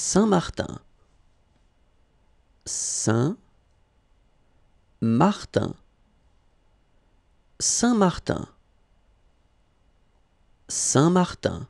Saint-Martin. Saint-Martin. Saint-Martin. Saint-Martin.